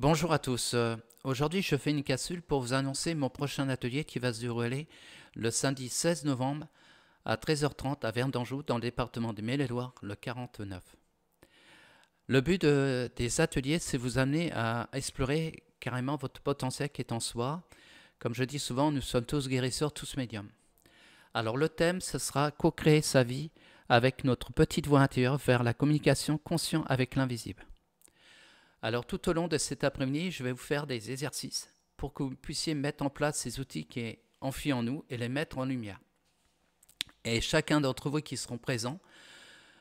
Bonjour à tous. Euh, aujourd'hui, je fais une cassule pour vous annoncer mon prochain atelier qui va se dérouler le samedi 16 novembre à 13h30 à Verne danjou dans le département de Maine-et-Loire, le 49. Le but des ateliers, c'est vous amener à explorer carrément votre potentiel qui est en soi. Comme je dis souvent, nous sommes tous guérisseurs, tous médiums. Alors le thème, ce sera co-créer sa vie avec notre petite voix intérieure vers la communication consciente avec l'invisible. Alors tout au long de cet après-midi, je vais vous faire des exercices pour que vous puissiez mettre en place ces outils qui est en nous et les mettre en lumière. Et chacun d'entre vous qui seront présents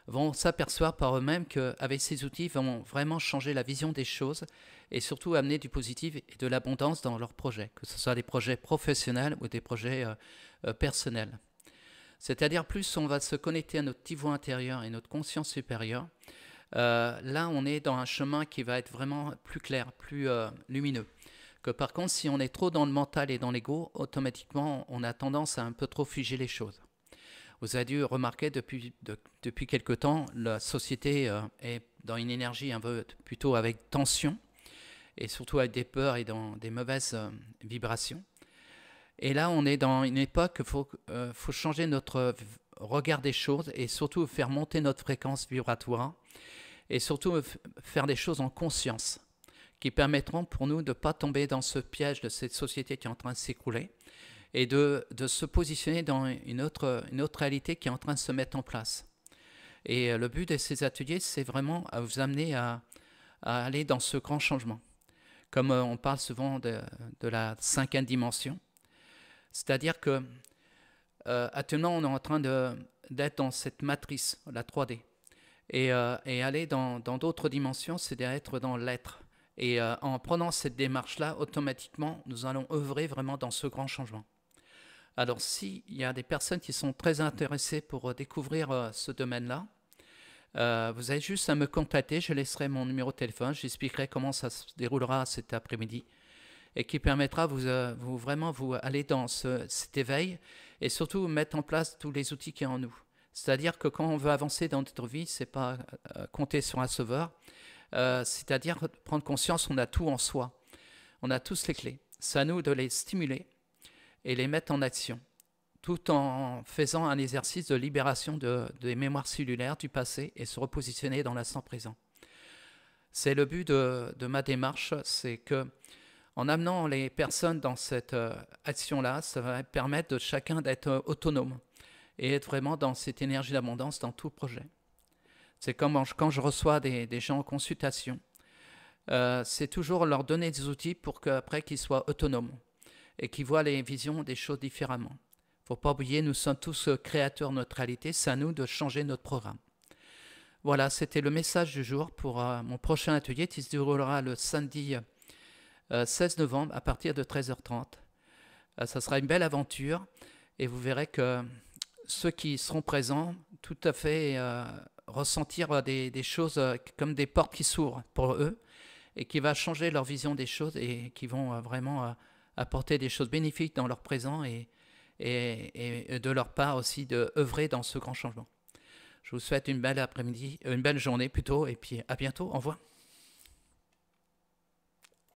vont s'apercevoir par eux-mêmes qu'avec ces outils, ils vont vraiment changer la vision des choses et surtout amener du positif et de l'abondance dans leurs projets, que ce soit des projets professionnels ou des projets euh, euh, personnels. C'est-à-dire plus on va se connecter à notre petit intérieur et notre conscience supérieure, euh, là on est dans un chemin qui va être vraiment plus clair, plus euh, lumineux. Que par contre, si on est trop dans le mental et dans l'ego, automatiquement on a tendance à un peu trop figer les choses. Vous avez dû remarquer depuis, depuis quelque temps, la société euh, est dans une énergie un peu plutôt avec tension et surtout avec des peurs et dans des mauvaises vibrations. Et là, on est dans une époque, où il faut, faut changer notre regarder les choses et surtout faire monter notre fréquence vibratoire et surtout faire des choses en conscience qui permettront pour nous de ne pas tomber dans ce piège de cette société qui est en train de s'écrouler et de, de, se positionner dans une autre, une autre réalité qui est en train de se mettre en place. Et euh, le but de ces ateliers, c'est vraiment à vous amener à, aller dans ce grand changement. Comme euh, on parle souvent de, de la cinquième dimension, c'est-à-dire que euh, on est en train d'être dans cette matrice, la 3D. Euh, et, aller dans d'autres dimensions, c'est d'être dans l'être. Et euh, en prenant cette démarche-là, automatiquement, nous allons œuvrer vraiment dans ce grand changement. Alors s'il y a des personnes qui sont très intéressées pour euh, découvrir ce domaine-là, vous avez juste à me contacter, je laisserai mon numéro de téléphone, j'expliquerai comment ça se déroulera cet après-midi et qui permettra vous, euh, vous vraiment vous aller dans cet éveil et surtout mettre en place tous les outils qui y en nous. C'est-à-dire que quand on veut avancer dans notre vie, c'est pas euh, compter sur un sauveur, euh, c'est-à-dire prendre conscience on a tout en soi. On a tous les clés. C'est à nous de les stimuler et les mettre en action, tout en faisant un exercice de libération de, des mémoires cellulaires du passé et se repositionner dans l'instant présent. C'est le but de, de ma démarche, c'est que en amenant les personnes dans cette euh, action-là, ça va permettre de chacun d'être euh, autonome et être vraiment dans cette énergie d'abondance dans tout projet. C'est comme quand je reçois des, gens en consultation, euh, c'est toujours leur donner des outils pour qu'après qu'ils soient autonomes et qu'ils voient les visions des choses différemment. Faut pas oublier, nous sommes tous créateurs de notre réalité, c'est à nous de changer notre programme. Voilà, c'était le message du jour pour mon prochain atelier qui se déroulera le samedi 16 euh, novembre à partir de 13h30. Euh, ça sera une belle aventure et vous verrez que ceux qui seront présents, tout à fait euh, ressentir des, choses comme des portes qui s'ouvrent pour eux et qui va changer leur vision des choses et qui vont vraiment apporter des choses bénéfiques dans leur présent et, et, de leur part aussi de œuvrer dans ce grand changement. Je vous souhaite une belle après-midi, une belle journée plutôt et puis à bientôt. Au revoir.